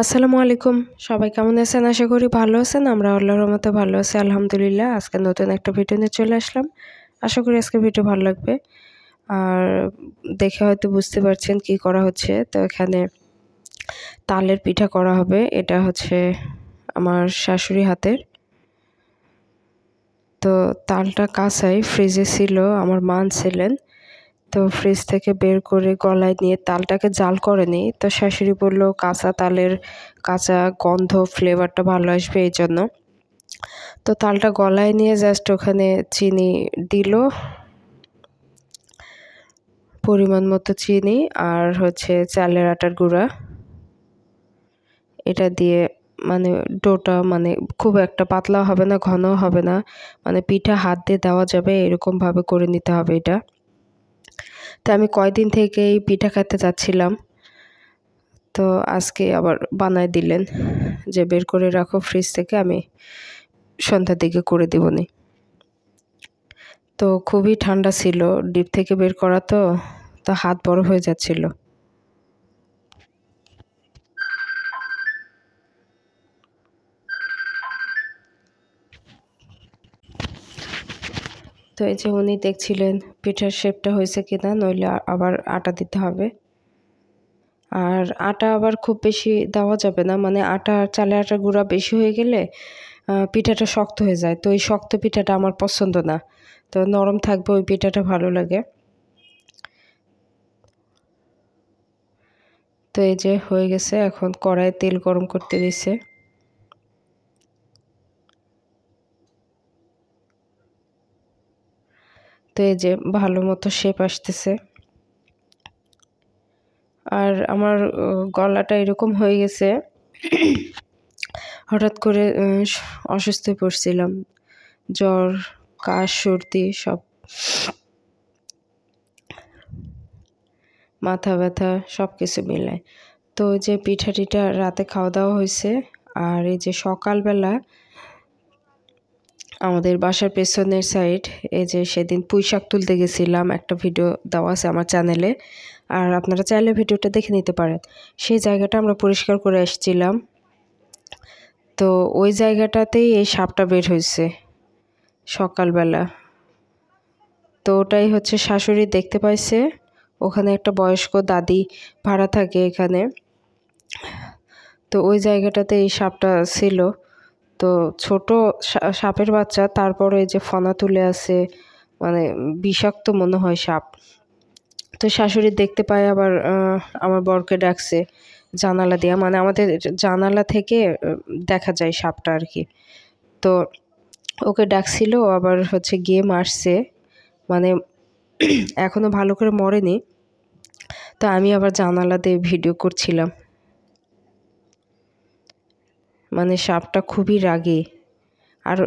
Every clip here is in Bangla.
আসসালামু আলাইকুম সবাই কেমন আছেন আশা করি ভালো আছেন আমরা আল্লাহর মতো ভালো আছি আলহামদুলিল্লাহ আজকে নতুন একটা ভিডিও নিয়ে চলে আসলাম আশা করি আজকে ভিডিও ভালো লাগবে আর দেখে হয়তো বুঝতে পারছেন কি করা হচ্ছে তো এখানে তালের পিঠা করা হবে এটা হচ্ছে আমার শাশুড়ি হাতের তো তালটা কাঁচাই ফ্রিজে ছিল আমার মান ছিলেন তো ফ্রিজ থেকে বের করে গলায় নিয়ে তালটাকে জাল করেনি তো শাশুড়ি বললো কাঁচা তালের কাঁচা গন্ধ ফ্লেভারটা ভালো আসবে এই জন্য তো তালটা গলায় নিয়ে জাস্ট ওখানে চিনি দিল পরিমাণ মতো চিনি আর হচ্ছে চালের আটার গুঁড়া এটা দিয়ে মানে ডোটা মানে খুব একটা পাতলাও হবে না ঘনও হবে না মানে পিঠা হাত দিয়ে দেওয়া যাবে এরকমভাবে করে নিতে হবে এটা তো আমি কয়দিন থেকেই পিঠা খেতে চাচ্ছিলাম তো আজকে আবার বানায় দিলেন যে বের করে রাখো ফ্রিজ থেকে আমি সন্ধ্যার দিকে করে দেবনি তো খুবই ঠান্ডা ছিল ডিপ থেকে বের করা তো তো হাত বড় হয়ে যাচ্ছিলো তো এই যে উনি দেখছিলেন পিঠার শেপটা হয়েছে কিনা নইলে আবার আটা দিতে হবে আর আটা আবার খুব বেশি দেওয়া যাবে না মানে আটা চালে আটা গুঁড়া বেশি হয়ে গেলে পিঠাটা শক্ত হয়ে যায় তো এই শক্ত পিঠাটা আমার পছন্দ না তো নরম থাকবে ওই পিঠাটা ভালো লাগে তো এই যে হয়ে গেছে এখন কড়াই তেল গরম করতে দিছে তো এই যে ভালো মতো শেপ আসতেছে আর আমার গলাটা এরকম হয়ে গেছে হঠাৎ করে অসুস্থ পড়ছিলাম জ্বর কাশ সর্দি সব মাথা ব্যথা সব কিছু মিলায় তো যে পিঠা টিঠা রাতে খাওয়া দাওয়া হয়েছে আর এই যে সকালবেলা আমাদের বাসার পেছনের সাইড এই যে সেদিন পুঁই শাক তুলতে গেছিলাম একটা ভিডিও দেওয়া আছে আমার চ্যানেলে আর আপনারা চাইলে ভিডিওটা দেখে নিতে পারেন সেই জায়গাটা আমরা পরিষ্কার করে এসেছিলাম তো ওই জায়গাটাতেই এই সাপটা বের হয়েছে সকালবেলা তো ওটাই হচ্ছে শাশুড়ি দেখতে পাইছে ওখানে একটা বয়স্ক দাদি ভাড়া থাকে এখানে তো ওই জায়গাটাতে এই সাপটা ছিল তো ছোট সাপের বাচ্চা তারপরে যে ফনা তুলে আসে মানে বিষাক্ত মনে হয় সাপ তো শাশুড়ি দেখতে পায় আবার আমার বরকে ডাকছে জানালা দেওয়া মানে আমাদের জানালা থেকে দেখা যায় সাপটা আর কি তো ওকে ডাকছিল আবার হচ্ছে গিয়ে মারছে মানে এখনও ভালো করে মরেনি তো আমি আবার জানালা দিয়ে ভিডিও করছিলাম মানে সাপটা খুবই রাগে আর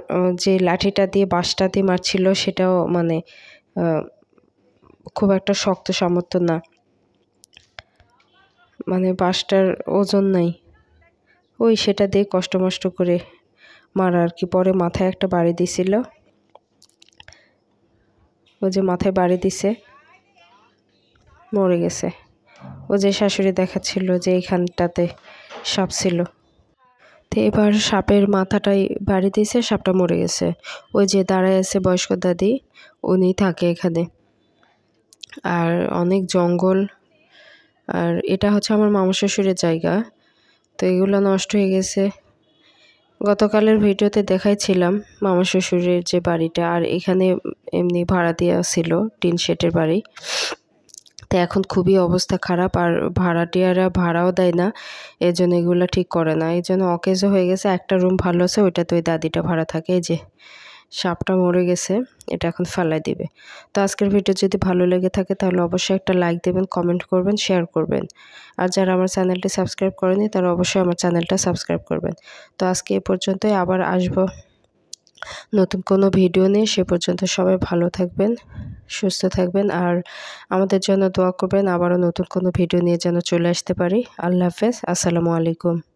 যে লাঠিটা দিয়ে বাঁশটা দিয়ে মারছিল সেটাও মানে খুব একটা শক্ত সামর্থ্য না মানে বাঁশটার ওজন নাই ওই সেটা দিয়ে কষ্ট মষ্ট করে মার আর কি পরে মাথায় একটা বাড়ি দিছিল ও যে মাথায় বাড়ি দিছে মরে গেছে ও যে শাশুড়ি দেখাচ্ছিল যে এইখানটাতে সাপ ছিল তো এবার সাপের মাথাটাই বাড়ি দিয়েছে সাপটা মরে গেছে ওই যে দাঁড়ায় আছে বয়স্ক দাদি উনি থাকে এখানে আর অনেক জঙ্গল আর এটা হচ্ছে আমার মামা শ্বশুরের জায়গা তো এগুলো নষ্ট হয়ে গেছে গতকালের ভিডিওতে দেখাইছিলাম মামা শ্বশুরের যে বাড়িটা আর এখানে এমনি ভাড়া দেওয়া ছিল টিন শেটের বাড়ি তো এখন খুবই অবস্থা খারাপ আর ভাড়াটিয়ারা ভাড়াও দেয় না এই জন্য এগুলো ঠিক করে না এই জন্য অকেজও হয়ে গেছে একটা রুম ভালো আছে ওইটাতে ওই দাদিটা ভাড়া থাকে যে সাপটা মরে গেছে এটা এখন ফেলাই দিবে তো আজকের ভিডিও যদি ভালো লেগে থাকে তাহলে অবশ্যই একটা লাইক দেবেন কমেন্ট করবেন শেয়ার করবেন আর যারা আমার চ্যানেলটি সাবস্ক্রাইব করেনি তারা অবশ্যই আমার চ্যানেলটা সাবস্ক্রাইব করবেন তো আজকে এ পর্যন্তই আবার আসবো নতুন কোনো ভিডিও নিয়ে সে পর্যন্ত সবাই ভালো থাকবেন সুস্থ থাকবেন আর আমাদের জন্য দোয়া করবেন আবারও নতুন কোনো ভিডিও নিয়ে যেন চলে আসতে পারি আল্লাহ হাফেজ আসসালামু আলাইকুম